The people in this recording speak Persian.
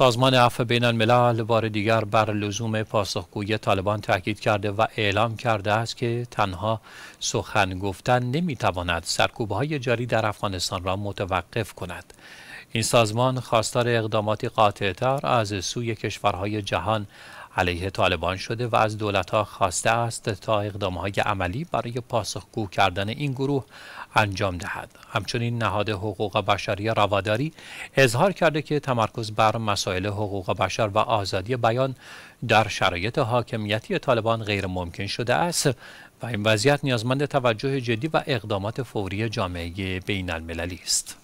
سازمان عفو بین الملل بار دیگر بر لزوم پاسخگویی طالبان تاکید کرده و اعلام کرده است که تنها سخن گفتن نمیتواند سرکوب های جاری در افغانستان را متوقف کند. این سازمان خواستار اقداماتی قاطعتر از سوی کشورهای جهان علیه طالبان شده و از ها خواسته است تا های عملی برای پاسخگو کردن این گروه انجام دهد همچنین نهاد حقوق بشری رواداری اظهار کرده که تمرکز بر مسائل حقوق بشر و آزادی بیان در شرایط حاکمیتی طالبان غیر ممکن شده است و این وضعیت نیازمند توجه جدی و اقدامات فوری جامعه بین المللی است